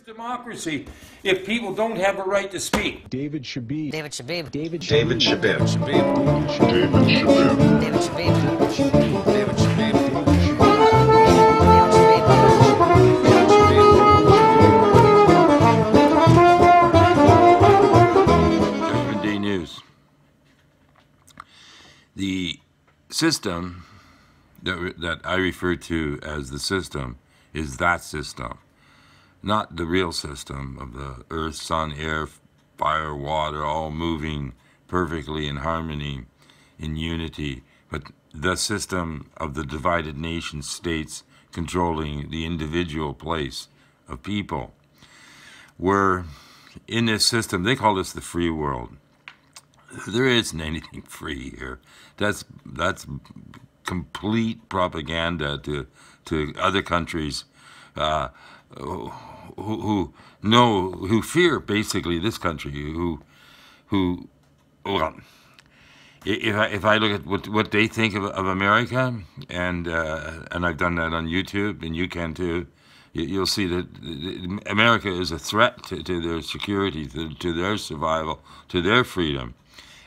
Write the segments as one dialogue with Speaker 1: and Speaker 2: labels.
Speaker 1: is democracy if people don't have a right to speak? David Shabib. David Shabib. David Shabib. David Shabib. David Shabib. David Shabib. David Shabib. David Shabib. David Day News. The system that, that I refer to as the system is that system not the real system of the earth, sun, air, fire, water, all moving perfectly in harmony, in unity, but the system of the divided nation states controlling the individual place of people. We're in this system, they call this the free world. There isn't anything free here. That's, that's complete propaganda to, to other countries. Uh, who, know who fear basically this country who who well if I if I look at what what they think of, of America and uh, and I've done that on YouTube and you can too you'll see that America is a threat to, to their security to, to, their survival to their freedom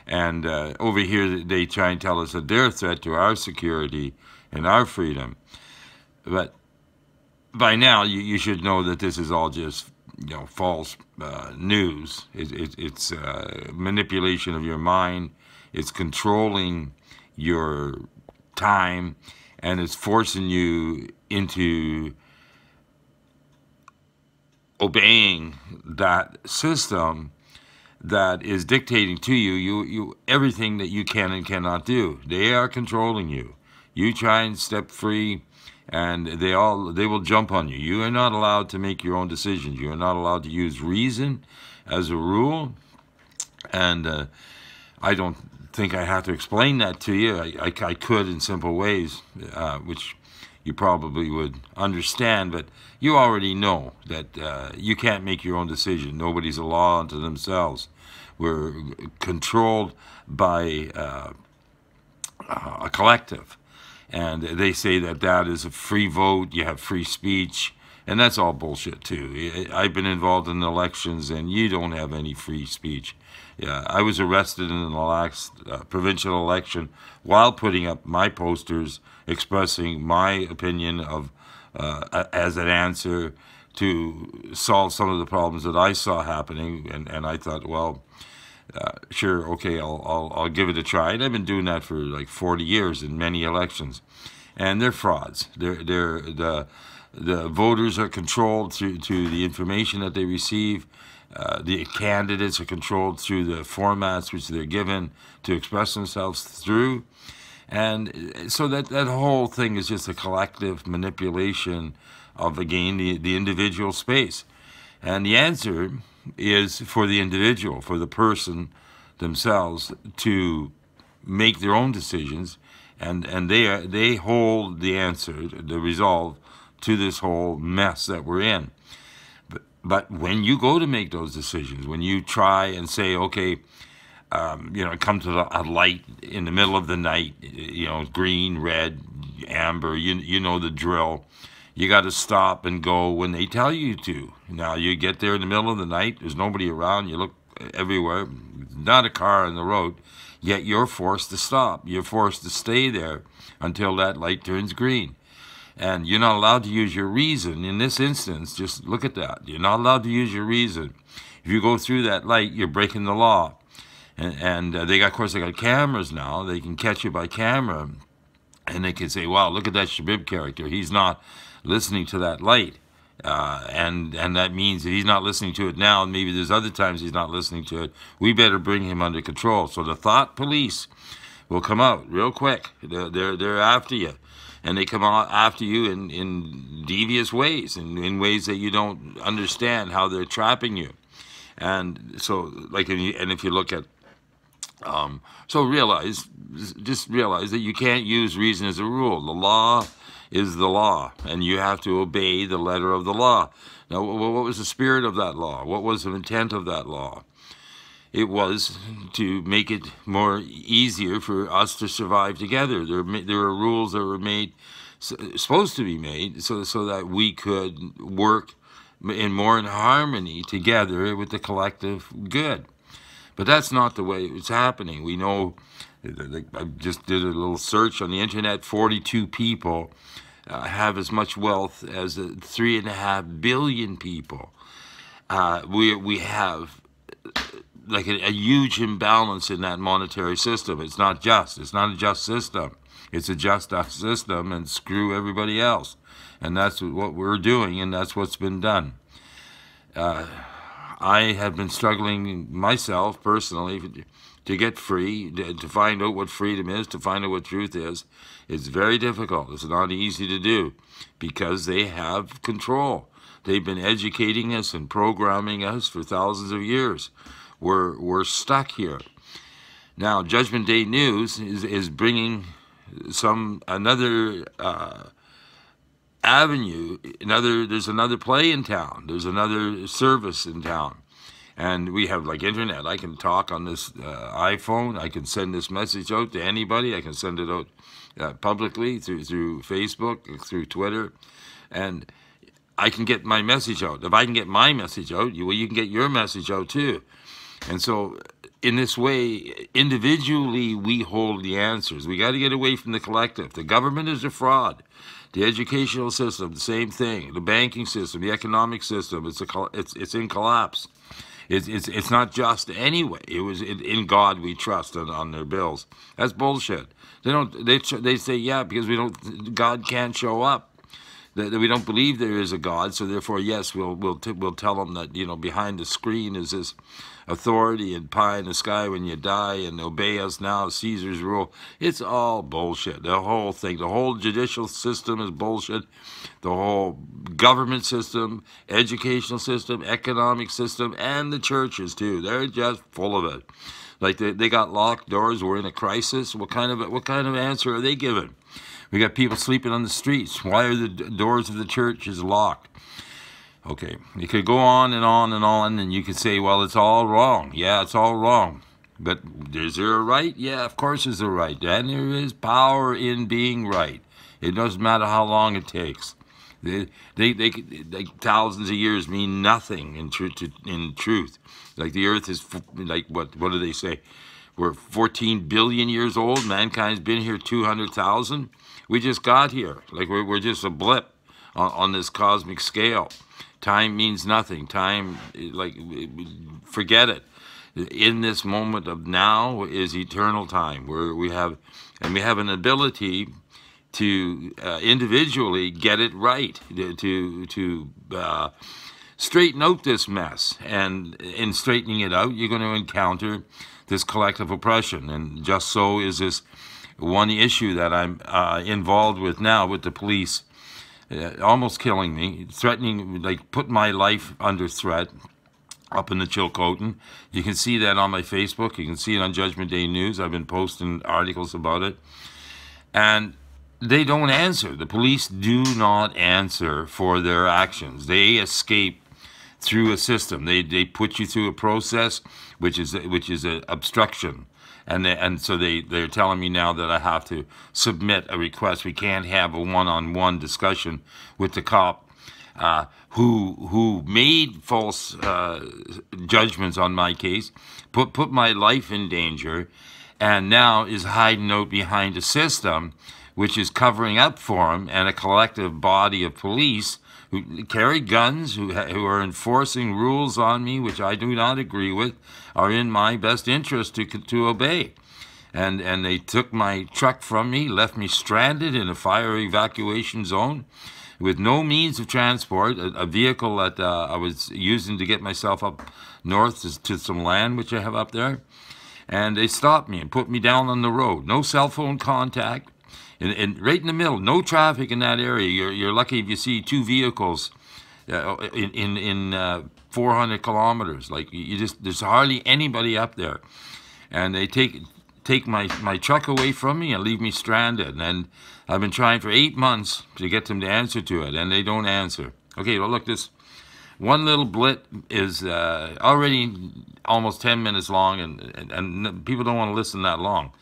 Speaker 1: and uh, over here they try and tell us that they're a threat to our security and our freedom but by now you, you should know that this is all just you know false uh, news. It, it, it's uh, manipulation of your mind. It's controlling your time, and it's forcing you into obeying that system that is dictating to you, you, you everything that you can and cannot do. They are controlling you. You try and step free and they all they will jump on you. You are not allowed to make your own decisions. You are not allowed to use reason as a rule. And uh, I don't think I have to explain that to you. I, I, I could in simple ways, uh, which you probably would understand, but you already know that uh, you can't make your own decision. Nobody's a law unto themselves. We're controlled by uh, a collective. And they say that that is a free vote, you have free speech, and that's all bullshit too. I've been involved in elections, and you don't have any free speech. Yeah, I was arrested in the last uh, provincial election while putting up my posters expressing my opinion of uh, as an answer to solve some of the problems that I saw happening, and and I thought, well uh, sure, okay, I'll, I'll, I'll give it a try. And I've been doing that for like 40 years in many elections. And they're frauds. They're, they're, the, the voters are controlled through to the information that they receive. Uh, the candidates are controlled through the formats which they're given to express themselves through. And uh, so that, that whole thing is just a collective manipulation of, again, the, the individual space. And the answer is for the individual, for the person themselves to make their own decisions, and and they are, they hold the answer, the resolve to this whole mess that we're in. But, but when you go to make those decisions, when you try and say, okay. Um, you know, come to the, a light in the middle of the night, you know, green, red, amber, you, you know the drill you got to stop and go when they tell you to. Now you get there in the middle of the night, there's nobody around, you look everywhere, not a car on the road, yet you're forced to stop. You're forced to stay there until that light turns green. And you're not allowed to use your reason. In this instance, just look at that. You're not allowed to use your reason. If you go through that light, you're breaking the law. And, and uh, they got, of course, they got cameras now. They can catch you by camera. And they can say, wow, look at that Shabib character. He's not listening to that light. Uh, and and that means that he's not listening to it now, and maybe there's other times he's not listening to it. We better bring him under control. So the thought police will come out real quick. They're they're, they're after you, and they come out after you in in devious ways, in in ways that you don't understand how they're trapping you. And so, like, and if you look at um, so realize, just realize that you can't use reason as a rule. The law is the law, and you have to obey the letter of the law. Now, what was the spirit of that law? What was the intent of that law? It was to make it more easier for us to survive together. There, there are rules that were made, supposed to be made, so, so that we could work in more in harmony together with the collective good. But that's not the way it's happening. We know, I just did a little search on the internet, 42 people uh, have as much wealth as uh, three and a half billion people. Uh, we, we have like a, a, huge imbalance in that monetary system. It's not just. It's not a just system. It's a just system and screw everybody else. And that's what we're doing, and that's what's been done. Uh, I have been struggling myself personally to get free, to find out what freedom is, to find out what truth is. It's very difficult. It's not easy to do because they have control. They've been educating us and programming us for thousands of years. We're, we're stuck here. Now, Judgment Day News is, is bringing some another uh, avenue. Another there's another play in town. There's another service in town and we have like internet. I can talk on this uh, iPhone. I can send this message out to anybody. I can send it out uh, publicly through through Facebook, through Twitter, and I can get my message out. If I can get my message out, you well, you can get your message out too. And so, in this way, individually we hold the answers. We got to get away from the collective. The government is a fraud. The educational system, the same thing. The banking system, the economic system, it's a, it's it's in collapse. It's, it's, it's not just anyway. It was in God we trust on, on their bills. That's bullshit. They don't. They they say yeah because we don't. God can't show up that, that we don't believe there is a God. So therefore, yes, we'll we'll we'll tell them that you know behind the screen is this authority and pie in the sky when you die and obey us now, Caesar's rule. It's all bullshit. The whole thing, the whole judicial system is bullshit. The whole government system, educational system, economic system, and the churches too. They're just full of it. Like they, they got locked doors. We're in a crisis. What kind of what kind of answer are they giving? We got people sleeping on the streets. Why are the doors of the churches locked? Okay, you could go on and on and on, and you could say, well, it's all wrong. Yeah, it's all wrong. But is there a right? Yeah, of course there's a right. And there is power in being right. It doesn't matter how long it takes. They, they, they, they thousands of years mean nothing in, tr- to, in truth. Like the earth is, like, what, what do they say? We're 14 billion years old. Mankind's been here 200,000. We just got here. Like we're, we're just a blip on, on this cosmic scale. Time means nothing. Time, like, forget it. In this moment of now is eternal time, where we have, and we have an ability to uh, individually get it right, to to uh, straighten out this mess. And in straightening it out, you're going to encounter this collective oppression. And just so is this one issue that I'm uh, involved with now with the police, uh, almost killing me, threatening, like put my life under threat up in the Chilcotin. You can see that on my Facebook. You can see it on Judgment Day News. I've been posting articles about it. And they don't answer. The police do not answer for their actions. They escape through a system. They, they put you through a process, which is, which is an obstruction and they, and so they they're telling me now that I have to submit a request. We can't have a one-on-one -on -one discussion with the cop uh, who who made false uh, judgments on my case, put put my life in danger, and now is hiding out behind a system which is covering up for him and a collective body of police who carry guns, who, who are enforcing rules on me which I do not agree with, are in my best interest to, to obey. And, and they took my truck from me, left me stranded in a fire evacuation zone with no means of transport, a, a vehicle that uh, I was using to get myself up north to, to some land which I have up there. And they stopped me and put me down on the road. No cell phone contact, and, and right in the middle, no traffic in that area. You're, you're lucky if you see two vehicles uh, in, in, in uh, 400 kilometers. Like you just, there's hardly anybody up there. And they take, take my, my truck away from me and leave me stranded. And I've been trying for eight months to get them to answer to it, and they don't answer. Okay, well, look, this one little blip is uh, already almost 10 minutes long, and, and, and people don't want to listen that long.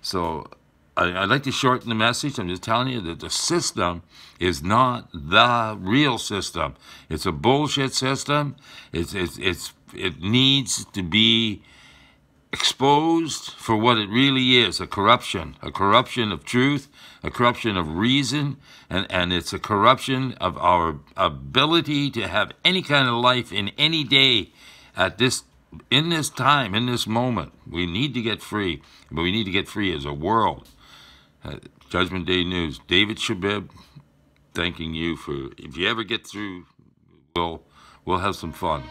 Speaker 1: So I, I, like to shorten the message. I'm just telling you that the system is not the real system. It's a bullshit system. It's, it's, it's, it needs to be exposed for what it really is a corruption, a corruption of truth, a corruption of reason, and, and it's a corruption of our ability to have any kind of life in any day at this in this time in this moment we need to get free but we need to get free as a world uh, Judgment Day News. David Shabib, thanking you for if you ever get through, we'll we'll have some fun.